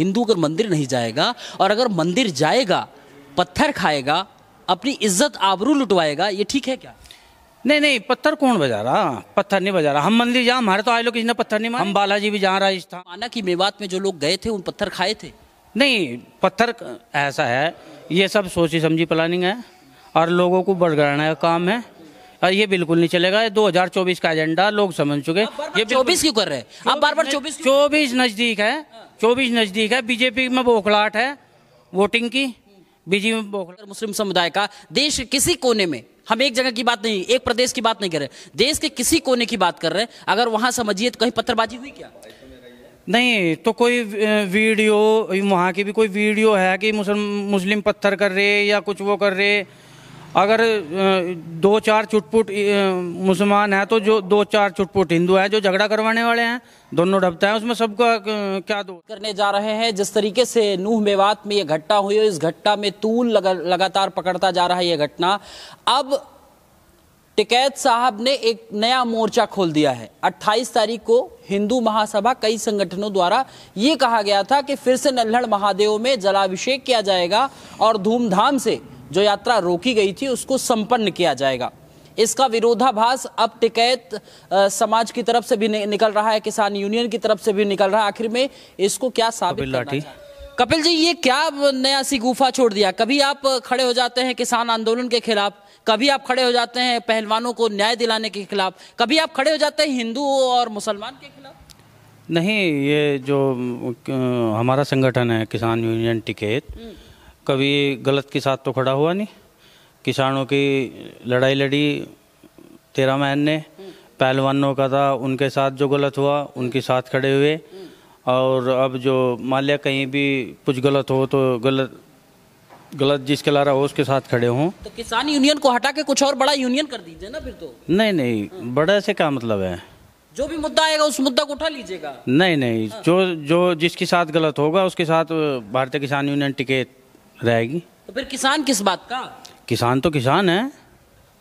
हिंदू अगर मंदिर नहीं जाएगा और अगर मंदिर जाएगा पत्थर खाएगा अपनी इज्जत आबरू लुटवाएगा ये ठीक है क्या नहीं नहीं पत्थर कौन बजा रहा पत्थर नहीं बजा रहा हम मंदिर जहाँ हमारे तो आए लोग किसी ने पत्थर नहीं मारा हम बालाजी भी जहाँ राजस्थान माना कि मेवात में जो लोग गए थे उन पत्थर खाए थे नहीं पत्थर ऐसा है ये सब सोची समझी प्लानिंग है और लोगों को बड़गड़ाने का काम है ये बिल्कुल नहीं चलेगा 2024 का एजेंडा लोग समझ चुके ये चौबीस क्यों कर रहे हैं आप बार बार चौबीस चौबीस नजदीक है हाँ। चौबीस नजदीक है बीजेपी में बोखलाट है वोटिंग की बीजेपी में बोखलाट मुस्लिम समुदाय का देश किसी कोने में हम एक जगह की बात नहीं एक प्रदेश की बात नहीं कर रहे देश के किसी कोने की बात कर रहे हैं अगर वहां समझिए तो कहीं पत्थरबाजी हुई क्या नहीं तो कोई वीडियो वहां की भी कोई वीडियो है कि मुस्लिम मुस्लिम पत्थर कर रहे या कुछ वो कर रहे अगर दो चार चुटपुट मुसलमान हैं तो जो दो चार चुटपुट हिंदू हैं जो झगड़ा करवाने वाले हैं दोनों डबते हैं उसमें सबका क्या दो करने जा रहे हैं जिस तरीके से नूह मेवात में ये घटना हुई इस घटना में तूल लग, लगातार पकड़ता जा रहा है ये घटना अब टिकैत साहब ने एक नया मोर्चा खोल दिया है 28 तारीख को हिंदू महासभा कई संगठनों द्वारा ये कहा गया था कि फिर से नल्हड़ महादेव में जलाभिषेक किया जाएगा और धूमधाम से जो यात्रा रोकी गई थी उसको संपन्न किया जाएगा इसका विरोधाभास अब टिकैत समाज की तरफ से भी निकल रहा है किसान यूनियन की तरफ से भी निकल रहा है आखिर में इसको क्या साबित करना कपिल जी ये क्या नया गुफा छोड़ दिया कभी आप खड़े हो जाते हैं किसान आंदोलन के खिलाफ कभी आप खड़े हो जाते हैं पहलवानों को न्याय दिलाने के खिलाफ कभी आप खड़े हो जाते हैं हिंदू और मुसलमान के खिलाफ नहीं ये जो हमारा संगठन है किसान यूनियन टिकेत हम्म। कभी गलत के साथ तो खड़ा हुआ नहीं किसानों की लड़ाई लड़ी तेरह महन ने पहलवानों का था उनके साथ जो गलत हुआ उनके साथ खड़े हुए और अब जो मान लिया कहीं भी कुछ गलत हो तो गलत गलत जिसके ला रहा हो उसके साथ खड़े हों तो किसान यूनियन को हटा के कुछ और बड़ा यूनियन कर दीजिए ना फिर तो नहीं नहीं बड़ा से क्या मतलब है जो भी मुद्दा आएगा उस मुद्दा को उठा लीजिएगा नहीं नहीं हाँ। जो जो जिसके साथ गलत होगा उसके साथ भारतीय किसान यूनियन टिकेट रहेगी तो फिर किसान किस बात का किसान तो किसान है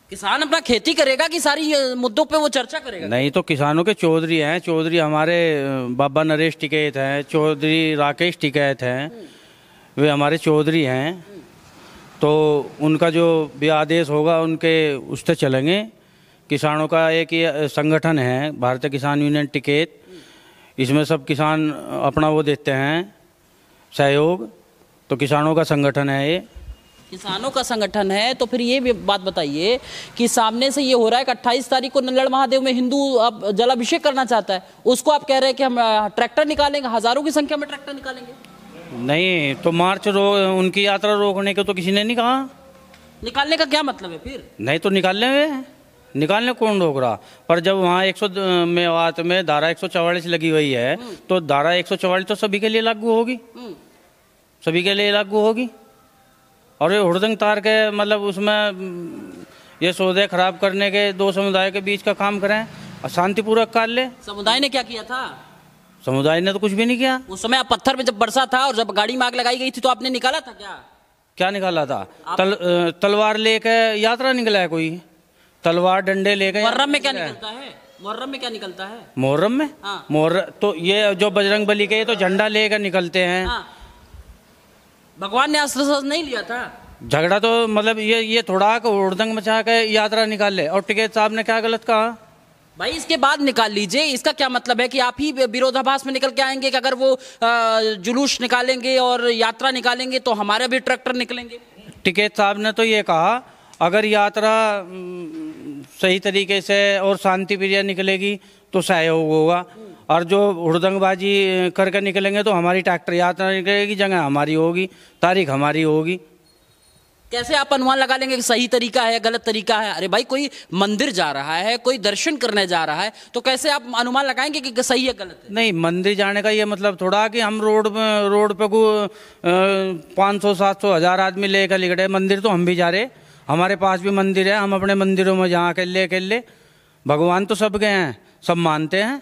किसान अपना खेती करेगा कि सारी मुद्दों पे वो चर्चा करेगा नहीं तो किसानों के चौधरी हैं चौधरी हमारे बाबा नरेश टिकैत हैं चौधरी राकेश टिकैत हैं वे हमारे चौधरी हैं तो उनका जो भी आदेश होगा उनके उस पर चलेंगे किसानों का एक ये संगठन है भारतीय किसान यूनियन टिकेत इसमें सब किसान अपना वो देते हैं सहयोग तो किसानों का संगठन है ये किसानों का संगठन है तो फिर ये भी बात बताइए कि सामने से ये हो रहा है कि अट्ठाईस तारीख को नल्लड़ महादेव में हिंदू अब जलाभिषेक करना चाहता है उसको आप कह रहे हैं कि हम ट्रैक्टर निकालेंगे हजारों की संख्या में ट्रैक्टर निकालेंगे नहीं तो मार्च रो उनकी यात्रा रोकने को तो किसी ने नहीं कहा निकालने का क्या मतलब है फिर नहीं तो निकालने में निकालने कौन रोक रहा पर जब वहाँ एक सौ में धारा एक लगी हुई है हम्म। तो धारा एक तो सभी के लिए लागू होगी हम्म। सभी के लिए लागू होगी और ये हुड़दंग तार के मतलब उसमें हम्म, ये सौदे खराब करने के दो समुदाय के बीच का काम करें और शांतिपूर्वक कर ले समुदाय ने क्या किया था समुदाय ने तो कुछ भी नहीं किया उस समय आप पत्थर में जब बरसा था और जब गाड़ी में आग लगाई गई थी तो आपने निकाला था क्या क्या निकाला था तल, तलवार लेके यात्रा निकला है कोई तलवार डंडे लेके मुहर्रम में क्या निकलता है मुहर्रम में क्या निकलता है मुहर्रम में हाँ। मुहर्रम तो ये जो बजरंग बली के तो झंडा लेकर निकलते हैं हाँ। भगवान ने अस्त्र नहीं लिया था झगड़ा तो मतलब ये ये थोड़ा उड़दंग मचा के यात्रा निकाल ले और टिकेत साहब ने क्या गलत कहा भाई इसके बाद निकाल लीजिए इसका क्या मतलब है कि आप ही विरोधाभास में निकल के आएंगे कि अगर वो जुलूस निकालेंगे और यात्रा निकालेंगे तो हमारे भी ट्रैक्टर निकलेंगे टिकेत साहब ने तो ये कहा अगर यात्रा सही तरीके से और शांति प्रिय निकलेगी तो सहयोग होगा और जो हुड़दंगबाजी करके निकलेंगे तो हमारी ट्रैक्टर यात्रा निकलेगी जगह हमारी होगी तारीख हमारी होगी कैसे आप अनुमान लगा लेंगे कि सही तरीका है गलत तरीका है अरे भाई कोई मंदिर जा रहा है कोई दर्शन करने जा रहा है तो कैसे आप अनुमान लगाएंगे कि सही है गलत है? नहीं मंदिर जाने का ये मतलब थोड़ा कि हम रोड रोड पे को पाँच सौ सात सौ हज़ार आदमी लेकर निकले मंदिर तो हम भी जा रहे हमारे पास भी मंदिर है हम अपने मंदिरों में जहाँ अकेले अकेले भगवान तो सब गए हैं सब मानते हैं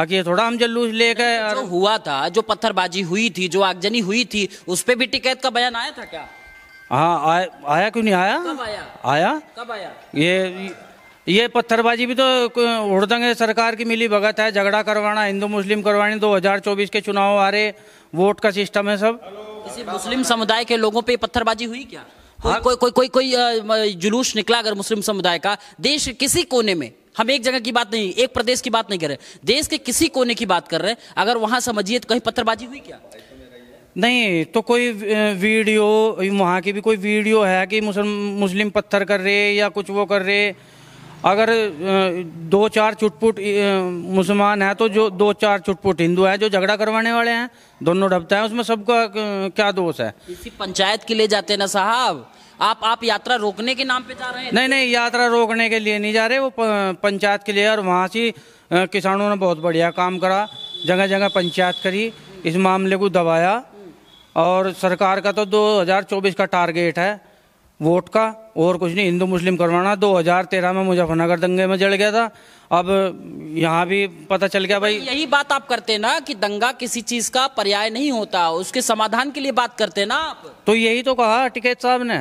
आखिर थोड़ा हम जल्लूस लेकर और... हुआ था जो पत्थरबाजी हुई थी जो आगजनी हुई थी उस पर भी टिकैत का बयान आया था क्या हाँ आया आया क्यों नहीं आया कब आया आया कब आया ये ये पत्थरबाजी भी तो उड़दंगे सरकार की मिली भगत है झगड़ा करवाना हिंदू मुस्लिम करवानी 2024 के चुनाव आ रहे वोट का सिस्टम है सब किसी मुस्लिम समुदाय के लोगों पे पत्थरबाजी हुई क्या कोई हाँ। कोई कोई कोई जुलूस निकला अगर मुस्लिम समुदाय का देश किसी कोने में हम एक जगह की बात नहीं एक प्रदेश की बात नहीं कर रहे देश के किसी कोने की बात कर रहे हैं अगर वहां समझिए तो कहीं पत्थरबाजी हुई क्या नहीं तो कोई वीडियो वहाँ की भी कोई वीडियो है कि मुस्लिम पत्थर कर रहे या कुछ वो कर रहे अगर दो चार चुटपुट मुसलमान है तो जो दो चार चुटपुट हिंदू है जो झगड़ा करवाने वाले हैं दोनों ढपता है उसमें सबका क्या दोष है इसी पंचायत के लिए जाते हैं ना साहब आप आप यात्रा रोकने के नाम पे जा रहे हैं नहीं नहीं यात्रा रोकने के लिए नहीं जा रहे वो पंचायत के लिए और वहाँ से किसानों ने बहुत बढ़िया काम करा जगह जगह पंचायत करी इस मामले को दबाया और सरकार का तो 2024 का टारगेट है वोट का और कुछ नहीं हिंदू मुस्लिम करवाना 2013 में मुजफ्फरनगर दंगे में जड़ गया था अब यहाँ भी पता चल गया भाई यही बात आप करते ना कि दंगा किसी चीज का पर्याय नहीं होता उसके समाधान के लिए बात करते ना आप तो यही तो कहा टिकेत साहब ने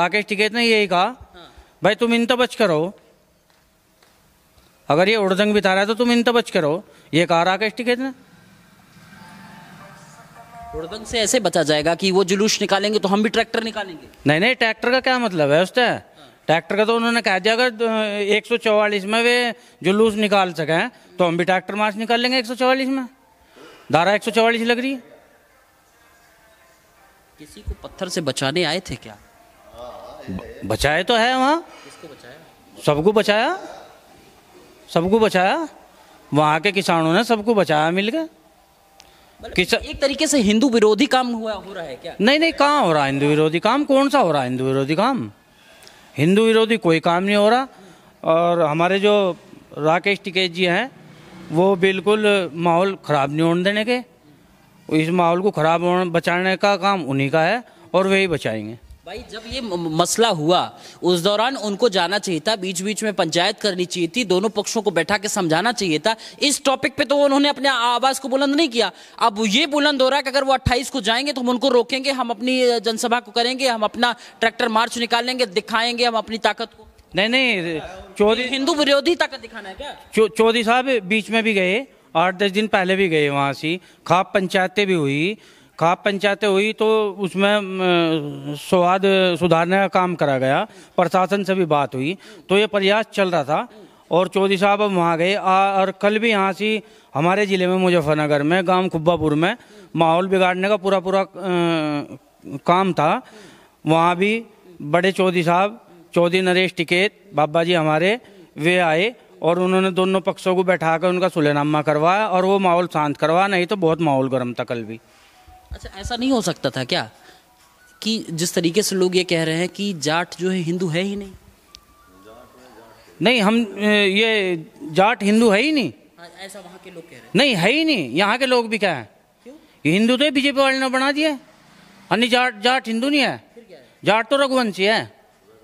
राकेश टिकेत ने यही कहा हाँ। भाई तुम इन बच करो अगर ये उड़दंग बिता रहा है तो तुम इन बच करो ये कहा राकेश टिकेत ने उड़दंग से ऐसे बचा जाएगा कि वो जुलूस निकालेंगे तो हम भी ट्रैक्टर निकालेंगे नहीं नहीं ट्रैक्टर का क्या मतलब है उसने ट्रैक्टर का तो उन्होंने कहा जी अगर एक सौ चौवालीस में वे जुलूस निकाल सकें तो हम भी ट्रैक्टर मार्च निकाल लेंगे एक सौ चौवालीस में धारा एक सौ चौवालीस लग रही है किसी को पत्थर से बचाने आए थे क्या बचाए तो है वहाँ सबको बचाया सबको बचाया वहाँ के किसानों ने सबको बचाया मिल गया मतलब किसा... एक तरीके से हिंदू विरोधी काम हुआ हो रहा है क्या नहीं नहीं कहाँ हो रहा है हिंदू विरोधी काम कौन सा हो रहा है हिंदू विरोधी काम हिंदू विरोधी कोई काम नहीं हो रहा और हमारे जो राकेश टिकेत जी हैं वो बिल्कुल माहौल ख़राब नहीं होने देने के इस माहौल को ख़राब बचाने का काम उन्हीं का है और वही बचाएंगे भाई जब ये मसला हुआ उस दौरान उनको जाना चाहिए था बीच बीच में पंचायत करनी चाहिए थी दोनों पक्षों को बैठा के समझाना चाहिए था इस टॉपिक पे तो उन्होंने अपने आवाज को बुलंद नहीं किया अब ये बुलंद हो रहा है कि अगर वो 28 को जाएंगे तो हम उनको रोकेंगे हम अपनी जनसभा को करेंगे हम अपना ट्रैक्टर मार्च निकालेंगे दिखाएंगे हम अपनी ताकत को नहीं नहीं चौधरी हिंदू विरोधी ताकत दिखाना है क्या चौधरी साहब बीच में भी गए आठ दस दिन पहले भी गए वहाँ से खाप पंचायतें भी हुई खाप पंचायतें हुई तो उसमें स्वाद सुधारने का काम करा गया प्रशासन से भी बात हुई तो ये प्रयास चल रहा था और चौधरी साहब अब वहाँ गए और कल भी यहाँ से हमारे ज़िले में मुजफ्फरनगर में गांव खुब्बापुर में माहौल बिगाड़ने का पूरा पूरा काम था वहाँ भी बड़े चौधरी साहब चौधरी नरेश टिकेत बाबा जी हमारे वे आए और उन्होंने दोनों पक्षों को बैठा कर उनका सुलहनामा करवाया और वो माहौल शांत करवाया नहीं तो बहुत माहौल गर्म था कल भी अच्छा ऐसा नहीं हो सकता था क्या कि जिस तरीके से लोग ये कह रहे हैं कि जाट जो है हिंदू है ही नहीं नहीं हम ये जाट हिंदू है ही नहीं हाँ, ऐसा वहाँ के लोग कह रहे हैं नहीं है ही नहीं यहाँ के लोग भी क्या है क्यों हिंदू तो बीजेपी वाले ने बना दिया अन्य जाट जाट हिंदू नहीं है, है? जाट तो रघुवंशी है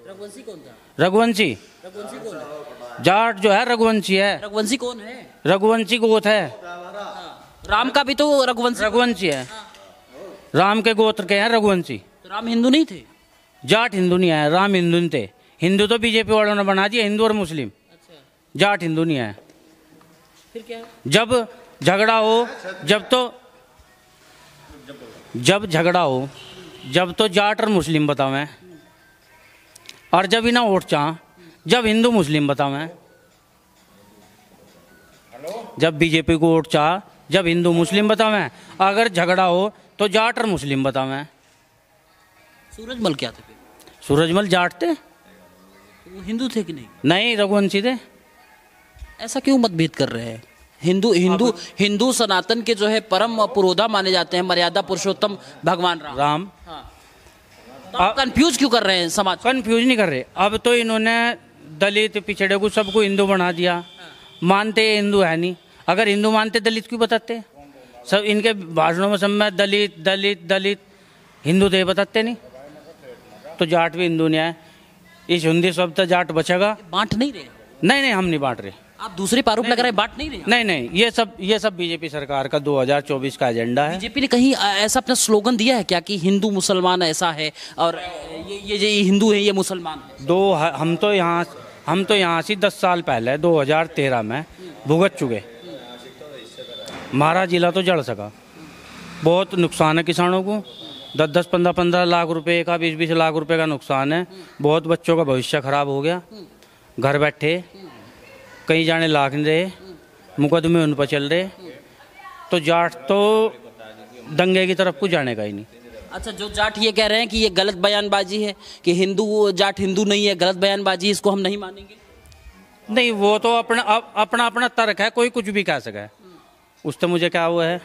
रघुवंशी कौन था रघुवंशी रघुवंशी कौन है जाट जो है रघुवंशी है रघुवंशी कौन है रघुवंशी गोत है हाँ। राम का भी तो रघुवंशी रघुवंशी है हाँ। राम के गोत्र के हैं रघुवंशी तो राम हिंदू नहीं थे जाट हिंदू नहीं आया राम हिंदू नहीं थे हिंदू तो बीजेपी वालों ने बना दिया हिंदू और मुस्लिम अच्छा। जाट हिंदू नहीं आया फिर क्या जब झगड़ा हो जब तो जब झगड़ा हो जब तो जाट और मुस्लिम बताओ मैं और जब इना वोट चाह जब हिंदू मुस्लिम बताओ मैं जब बीजेपी को वोट चाह जब हिंदू मुस्लिम बताओ मैं अगर झगड़ा हो तो जाट और मुस्लिम बता मैं सूरजमल क्या थे सूरजमल जाट थे वो हिंदू थे कि नहीं नहीं रघुवंशी थे ऐसा क्यों मतभेद कर रहे हैं हिंदू हिंदू हिंदू सनातन के जो है परम पुरोधा माने जाते हैं मर्यादा पुरुषोत्तम भगवान राम, राम। हाँ। तो कंफ्यूज क्यों कर रहे हैं समाज कंफ्यूज नहीं कर रहे अब तो इन्होंने दलित पिछड़े को सबको हिंदू बना दिया हाँ। मानते हिंदू है नहीं अगर हिंदू मानते दलित क्यों बताते हैं सब इनके भाषणों में सब दलित दलित दलित हिंदू तो ये बताते नहीं तो जाट भी हिंदू नहीं आए इस हिंदी शब्द तो जाट बचेगा बांट नहीं रहे नहीं नहीं हम नहीं बांट रहे आप दूसरे प्रारूप लग रहे हैं बांट नहीं रहे नहीं नहीं ये सब ये सब बीजेपी सरकार का 2024 का एजेंडा है बीजेपी ने कहीं ऐसा अपना स्लोगन दिया है क्या कि हिंदू मुसलमान ऐसा है और ये ये ये हिंदू है ये मुसलमान दो हम तो यहाँ हम तो यहाँ से दस साल पहले दो में भुगत चुके हमारा ज़िला तो जड़ सका बहुत नुकसान है किसानों को दस दस पंद्रह पंद्रह लाख रुपए का बीस बीस लाख रुपए का नुकसान है बहुत बच्चों का भविष्य खराब हो गया घर बैठे कहीं जाने लाग नहीं रहे मुकदमे उन पर चल रहे तो जाट तो दंगे की तरफ को जाने का ही नहीं अच्छा जो जाट ये कह रहे हैं कि ये गलत बयानबाजी है कि हिंदू जाट हिंदू नहीं है गलत बयानबाजी इसको हम नहीं मानेंगे नहीं वो तो अपना अपना अपना तर्क है कोई कुछ भी कह सका है उस तो मुझे क्या हुआ है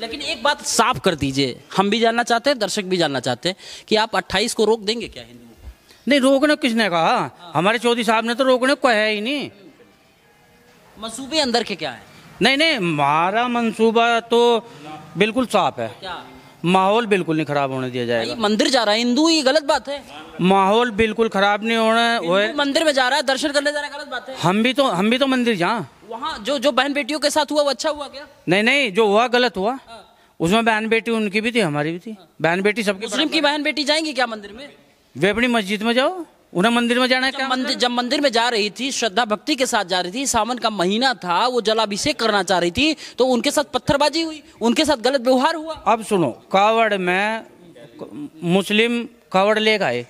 लेकिन एक बात साफ कर दीजिए हम भी जानना चाहते हैं दर्शक भी जानना चाहते हैं कि आप 28 को रोक देंगे क्या हिंदुओं को नहीं रोकने किसने कहा हमारे चौधरी साहब ने तो रोकने को है ही नहीं मनसूबे अंदर के क्या है नहीं नहीं हमारा मनसूबा तो बिल्कुल साफ है माहौल बिल्कुल नहीं खराब होने दिया जाएगा मंदिर जा रहा है हिंदू ही गलत बात है माहौल बिल्कुल खराब नहीं होना है मंदिर में जा रहा है दर्शन करने जा रहा है गलत बात है हम भी तो हम भी तो मंदिर जाए वहाँ जो जो बहन बेटियों के साथ हुआ वो अच्छा हुआ क्या नहीं नहीं जो हुआ गलत हुआ हाँ। उसमें बहन बेटी उनकी भी थी हमारी भी थी हाँ। बहन बेटी सबकी मुस्लिम की बहन बेटी जाएंगी क्या मंदिर में वे अपनी मस्जिद में जाओ उन्हें मंदिर में जाना है क्या मंदिर मतलब? जब मंदिर में जा रही थी श्रद्धा भक्ति के साथ जा रही थी सावन का महीना था वो जलाभिषेक करना चाह रही थी तो उनके साथ पत्थरबाजी हुई उनके साथ गलत व्यवहार हुआ अब सुनो कावड़ में मुस्लिम कावड़ ले गए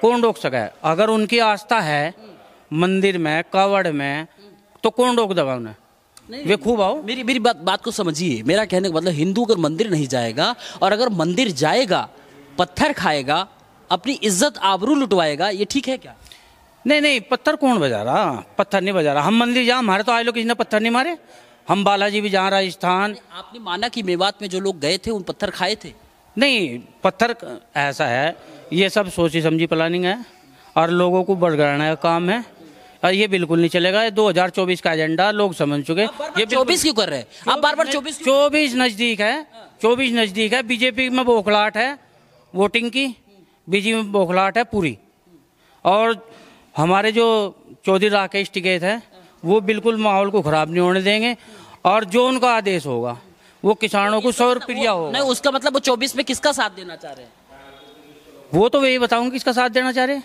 कौन रोक सका है अगर उनकी आस्था है हम्म। मंदिर में कावड़ में तो कौन रोक देगा उन्हें वे खूब आओ मेरी मेरी बात बात को समझिए मेरा कहने का मतलब हिंदू अगर मंदिर नहीं जाएगा और अगर मंदिर जाएगा पत्थर खाएगा अपनी इज्जत आबरू लुटवाएगा ये ठीक है क्या नहीं नहीं पत्थर कौन बजा रहा पत्थर नहीं बजा रहा हम मंदिर जहाँ हमारे तो आए लोग किसी ने पत्थर नहीं मारे हम बालाजी भी जहाँ राजस्थान आपने माना कि मेवात में जो लोग गए थे उन पत्थर खाए थे नहीं पत्थर ऐसा है ये सब सोची समझी प्लानिंग है और लोगों को बड़गड़ाने का काम है ये बिल्कुल नहीं चलेगा दो हजार चौबीस का एजेंडा लोग समझ चुके ये चौबीस क्यों कर रहे हैं आप बार बार चौबीस चौबीस नजदीक है चौबीस नजदीक है बीजेपी में बोखलाहट है वोटिंग की बीजेपी में बौखलाहट है पूरी और हमारे जो चौधरी राकेश टिकेत है वो बिल्कुल माहौल को खराब नहीं होने देंगे और जो उनका आदेश होगा वो किसानों को सौ रुपया होगा नहीं उसका मतलब वो चौबीस में किसका साथ देना चाह रहे हैं वो तो वही बताऊंगी किसका साथ देना चाह रहे हैं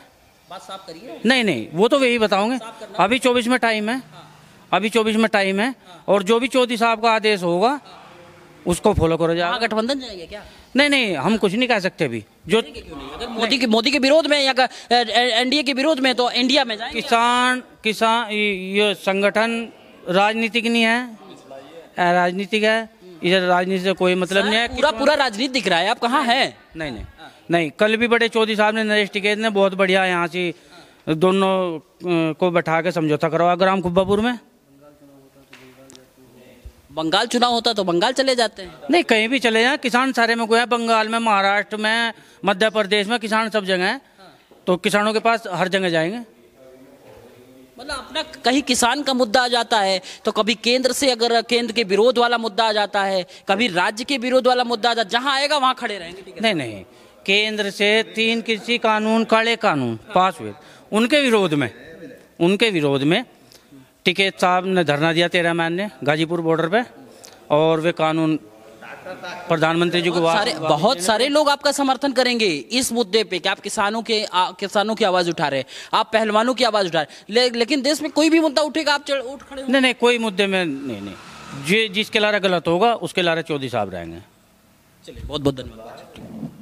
बात साफ करिए नहीं नहीं वो तो वही बताऊंगे अभी चौबीस में टाइम है हाँ। अभी चौबीस में टाइम है हाँ। और जो भी चौधरी साहब का आदेश होगा हाँ। उसको फॉलो करो जाएगा गठबंधन जाएंगे क्या नहीं नहीं हम कुछ नहीं कह सकते अभी जो मोदी के मोदी के विरोध में या एनडीए के विरोध में तो इंडिया में किसान किसान ये संगठन राजनीतिक नहीं है राजनीतिक है इधर राजनीति से कोई मतलब नहीं है पूरा पूरा राजनीति दिख रहा है आप कहाँ हैं नहीं नहीं नहीं कल भी बड़े चौधरी साहब ने नरेश टिकेत ने बहुत बढ़िया यहाँ से दोनों को बैठा के समझौता करवा ग्राम खुब्बापुर में बंगाल चुनाव होता तो बंगाल चले जाते हैं नहीं कहीं भी चले जाए किसान सारे में है बंगाल में महाराष्ट्र में मध्य प्रदेश में किसान सब जगह है तो किसानों के पास हर जगह जाएंगे मतलब अपना कहीं किसान का मुद्दा आ जाता है तो कभी केंद्र से अगर केंद्र के विरोध वाला मुद्दा आ जाता है कभी राज्य के विरोध वाला मुद्दा आ जाता है जहाँ आएगा वहाँ खड़े रहेंगे नहीं नहीं केंद्र से तीन कृषि कानून काले कानून पास हुए उनके विरोध में उनके विरोध में टिकेत साहब ने धरना दिया तेरह मैन ने गाजीपुर बॉर्डर पे और वे कानून प्रधानमंत्री जी को बहुत सारे, बहुत सारे लोग आपका समर्थन करेंगे इस मुद्दे पे कि आप किसानों के आ, किसानों की आवाज उठा रहे हैं आप पहलवानों की आवाज उठा रहे ले, लेकिन देश में कोई भी मुद्दा उठेगा आप चल, उठ खड़े नहीं नहीं कोई मुद्दे में नहीं नहीं जे जिसके लारा गलत होगा उसके लारा चौधरी साहब रहेंगे चलिए बहुत बहुत धन्यवाद